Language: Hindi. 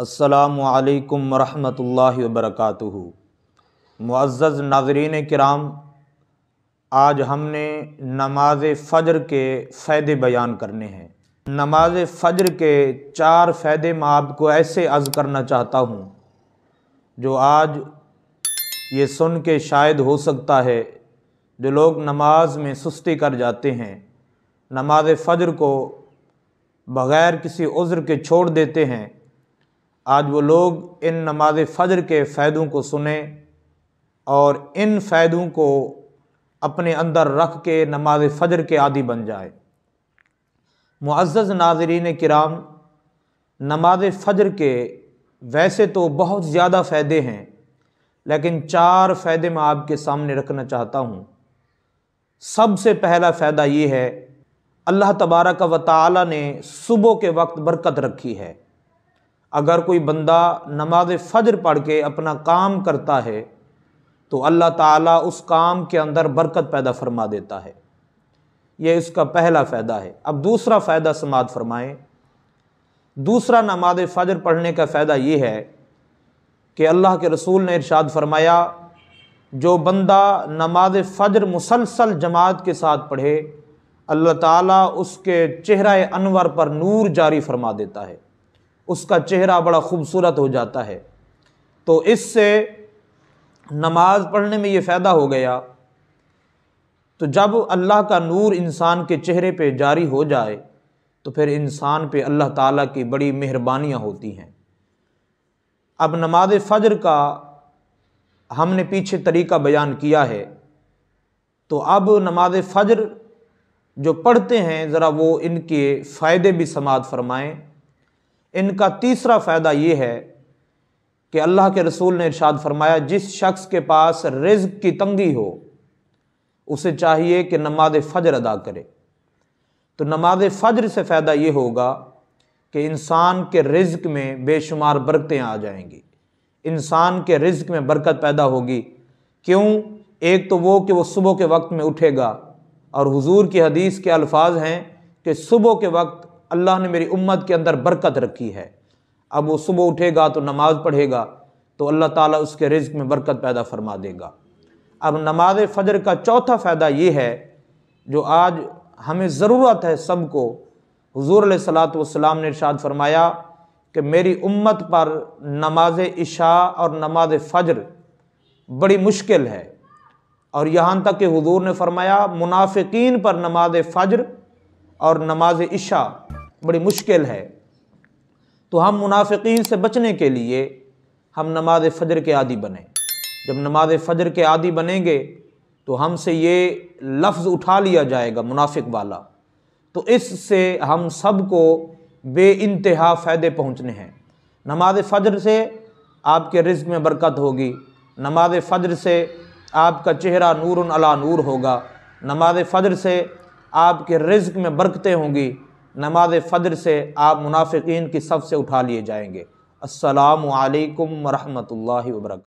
असलकम वरहमल वबरक मज़ज़ नाजरीन कराम आज हमने नमाज फ़जर के फ़ायदे बयान करने हैं नमाज फ़जर के चार फ़ायदे मैं आपको ऐसे अर्ज़ करना चाहता हूँ जो आज ये सुन के शायद हो सकता है जो लोग नमाज में सुस्ती कर जाते हैं नमाज फ़जर को बग़ैर किसी उज़्र के छोड़ देते हैं आज वो लोग इन नमाज फ़जर के फ़ायदों को सुने और इन फ़ायदों को अपने अंदर रख के नमाज फ़जर के आदि बन जाए मुआज़ नाजरीन किराम नमाज फ़जर के वैसे तो बहुत ज़्यादा फ़ायदे हैं लेकिन चार फ़ायदे मैं आपके सामने रखना चाहता हूँ सबसे पहला फ़ायदा ये है अल्लाह तबारक व ताली ने सुबह के वक्त बरकत रखी है अगर कोई बंदा नमाज फ़जर पढ़ के अपना काम करता है तो अल्लाह ताला उस काम के अंदर बरकत पैदा फरमा देता है यह इसका पहला फ़ायदा है अब दूसरा फ़ायदा समात फरमाएं दूसरा नमाज फ़जर पढ़ने का फ़ायदा ये है कि अल्लाह के रसूल ने इरशाद फरमाया जो बंदा नमाज फ़जर मुसलसल जमात के साथ पढ़े अल्लाह ताला उसके चेहरा अनवर पर नूर जारी फरमा देता है उसका चेहरा बड़ा खूबसूरत हो जाता है तो इससे नमाज पढ़ने में ये फ़ायदा हो गया तो जब अल्लाह का नूर इंसान के चेहरे पे जारी हो जाए तो फिर इंसान पे अल्लाह ताला की बड़ी मेहरबानियाँ होती हैं अब नमाज फ़जर का हमने पीछे तरीका बयान किया है तो अब नमाज फ़जर जो पढ़ते हैं ज़रा वो इनके फ़ायदे भी समात फरमाएँ इनका तीसरा फ़ायदा ये है कि अल्लाह के रसूल ने इरशाद फरमाया जिस शख्स के पास रिज की तंगी हो उसे चाहिए कि नमाज फ़जर अदा करे तो नमाज फ़जर से फ़ायदा ये होगा कि इंसान के रिज्क में बेशुमार बरकतें आ जाएंगी इंसान के रिज्क में बरकत पैदा होगी क्यों एक तो वो कि वो सुबह के वक्त में उठेगा और हुजूर की हदीस के अल्फाज हैं कि सुबह के वक्त अल्लाह ने मेरी उम्मत के अंदर बरकत रखी है अब वो सुबह उठेगा तो नमाज़ पढ़ेगा तो अल्लाह ताला उसके रिज्क में बरकत पैदा फरमा देगा अब नमाज फजर का चौथा फ़ायदा ये है जो आज हमें ज़रूरत है सबको हजूर सलातम ने इर्शाद फरमाया कि मेरी उम्मत पर नमाज इशा और नमाज फजर बड़ी मुश्किल है और यहाँ तक कि हजूर ने फरमाया मुनाफिकीन पर नमाज फजर और नमाज इशा बड़ी मुश्किल है तो हम मुनाफिकीन से बचने के लिए हम नमाज फ़जर के आदि बने जब नमाज फ़जर के आदि बनेंगे तो हमसे ये लफ्ज़ उठा लिया जाएगा मुनाफिक वाला तो इससे हम सबको बे इंतहा फ़ायदे पहुँचने हैं नमाज फ़जर से आपके रिज्क में बरकत होगी नमाज फ़जर से आपका चेहरा नूर अला नूर होगा नमाज फ़जर से आपके रिज्क में बरकतें होंगी नमाज फ़द्र से आप मुनाफिकीन की सफ़ से उठा लिए जाएंगे असलकम वरहमल वर्क